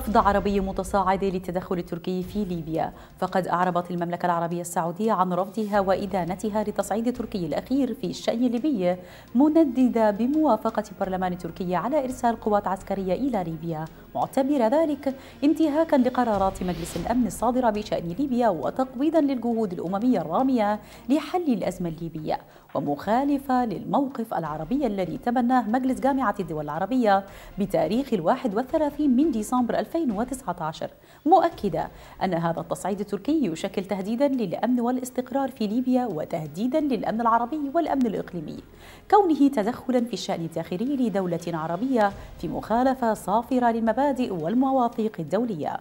رفض عربي متصاعد للتدخل التركي في ليبيا فقد أعربت المملكة العربية السعودية عن رفضها وإدانتها لتصعيد تركي الأخير في الشأن الليبي منددة بموافقة برلمان تركيا على إرسال قوات عسكرية إلى ليبيا معتبرة ذلك انتهاكا لقرارات مجلس الأمن الصادرة بشأن ليبيا وتقويضا للجهود الأممية الرامية لحل الأزمة الليبية ومخالفة للموقف العربي الذي تبناه مجلس جامعة الدول العربية بتاريخ الواحد والثلاثين من ديسمبر 2019 مؤكدة أن هذا التصعيد التركي يشكل تهديدا للأمن والاستقرار في ليبيا وتهديدا للأمن العربي والأمن الإقليمي كونه تدخلا في الشأن الداخلي لدولة عربية في مخالفة صافرة للمبادئ والمواثيق الدولية